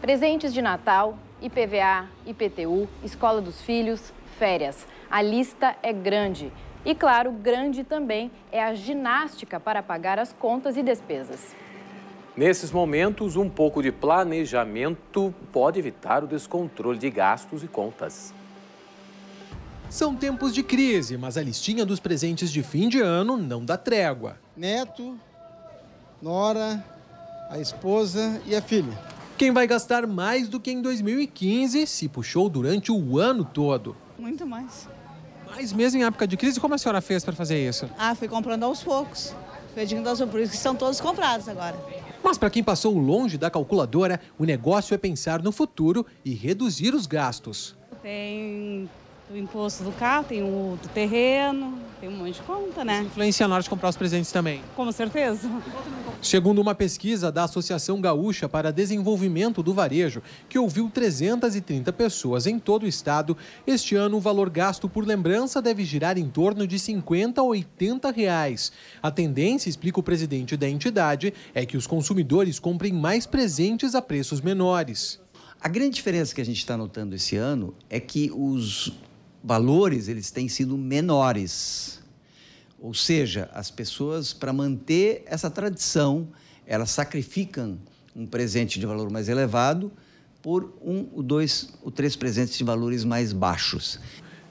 Presentes de Natal, IPVA, IPTU, escola dos filhos, férias. A lista é grande. E claro, grande também é a ginástica para pagar as contas e despesas. Nesses momentos, um pouco de planejamento pode evitar o descontrole de gastos e contas. São tempos de crise, mas a listinha dos presentes de fim de ano não dá trégua. Neto, nora, a esposa e a filha. Quem vai gastar mais do que em 2015 se puxou durante o ano todo. Muito mais. Mas mesmo em época de crise, como a senhora fez para fazer isso? Ah, fui comprando aos poucos. Pedindo aos por que são todos comprados agora. Mas para quem passou longe da calculadora, o negócio é pensar no futuro e reduzir os gastos. Tem o imposto do carro, tem o do terreno, tem um monte de conta, né? Isso influencia na hora de comprar os presentes também. Com certeza. Segundo uma pesquisa da Associação Gaúcha para Desenvolvimento do Varejo, que ouviu 330 pessoas em todo o estado, este ano o valor gasto por lembrança deve girar em torno de 50 a 80 reais. A tendência, explica o presidente da entidade, é que os consumidores comprem mais presentes a preços menores. A grande diferença que a gente está notando esse ano é que os valores eles têm sido menores. Ou seja, as pessoas, para manter essa tradição, elas sacrificam um presente de valor mais elevado por um, o dois, ou três presentes de valores mais baixos.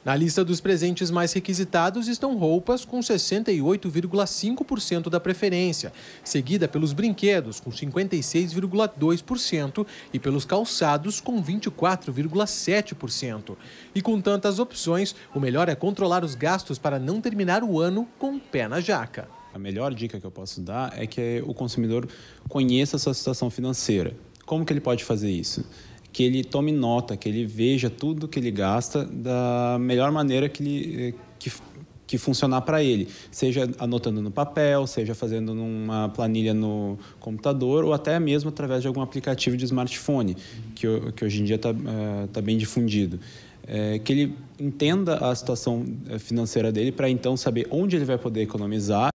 Na lista dos presentes mais requisitados estão roupas com 68,5% da preferência, seguida pelos brinquedos com 56,2% e pelos calçados com 24,7%. E com tantas opções, o melhor é controlar os gastos para não terminar o ano com o pé na jaca. A melhor dica que eu posso dar é que o consumidor conheça a sua situação financeira. Como que ele pode fazer isso? que ele tome nota, que ele veja tudo que ele gasta da melhor maneira que, ele, eh, que, que funcionar para ele, seja anotando no papel, seja fazendo numa planilha no computador ou até mesmo através de algum aplicativo de smartphone, que, que hoje em dia está eh, tá bem difundido. É, que ele entenda a situação financeira dele para então saber onde ele vai poder economizar.